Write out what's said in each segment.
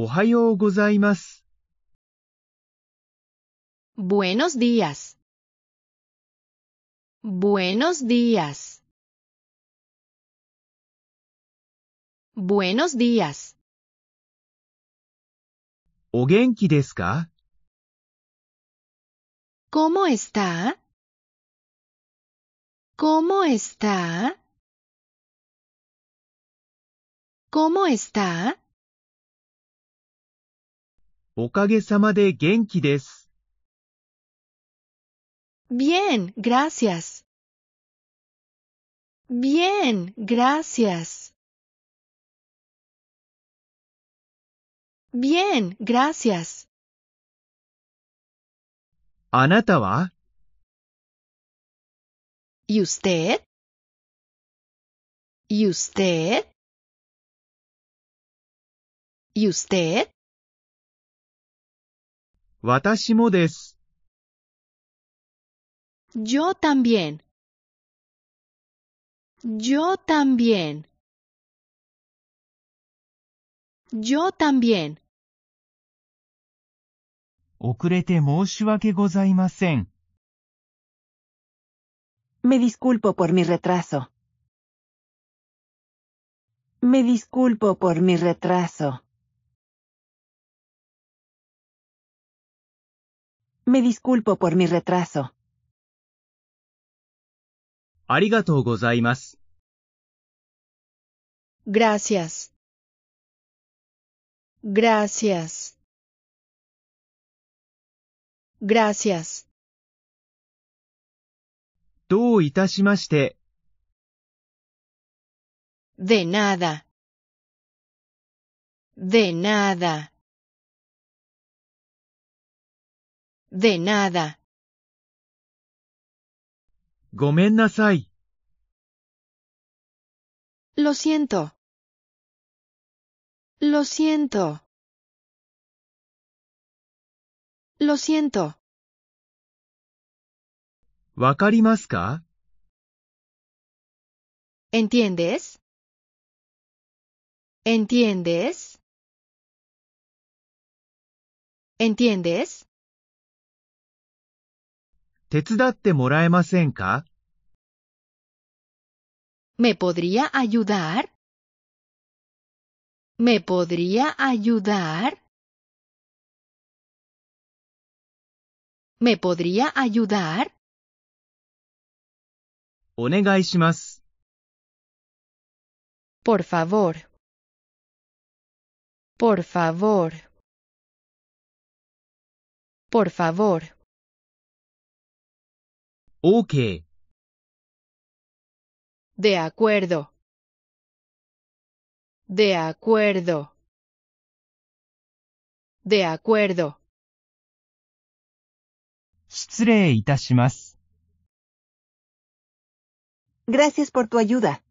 おはようございます。Buenos días. Buenos días. Buenos días. お元気ですか ¿Cómo está? ¿Cómo está? ¿Cómo está? おかげさまで元気です。Bien, gracias. Bien, gracias. Bien, gracias. あなたは ¿Y usted? ¿Y usted? ¿Y usted? 私もです。Yo también. Yo también. Yo también. 遅れて申し訳ございません。Me disculpo por mi retraso. Me disculpo por mi retraso. Me disculpo por mi retraso. Gracias. Gracias. Gracias. Gracias. De nada. De nada. De nada. Gomen Lo siento. Lo siento. Lo siento. ¿Entiendes? ¿Entiendes? ¿Entiendes? ¿Me podría ayudar? ¿Me podría ayudar? ¿Me podría ayudar? Por favor. Por favor. Por favor. Okay. De acuerdo. De acuerdo. De acuerdo. Gracias por tu ayuda.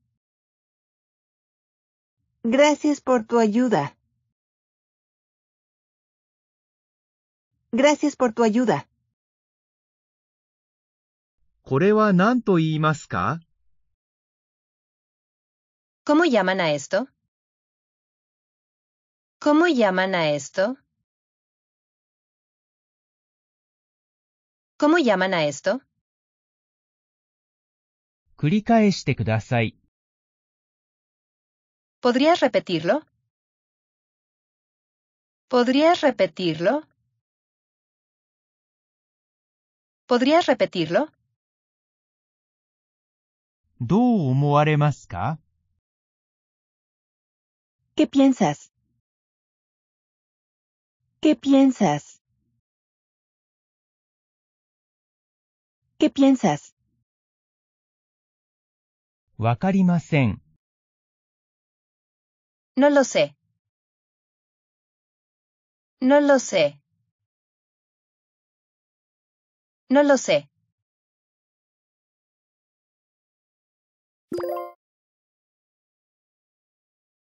Gracias por tu ayuda. Gracias por tu ayuda. これは何と言いますか ¿Cómo llaman a esto? ¿Cómo llaman a esto? ¿Cómo llaman a esto? 繰り返してください。¿Podrías repetirlo? ¿Podrías repetirlo? ¿Podrías repetirlo? どう思われますか ¿Qué piensas? ¿Qué piensas? ¿Qué piensas? No lo sé. No lo sé. No lo sé.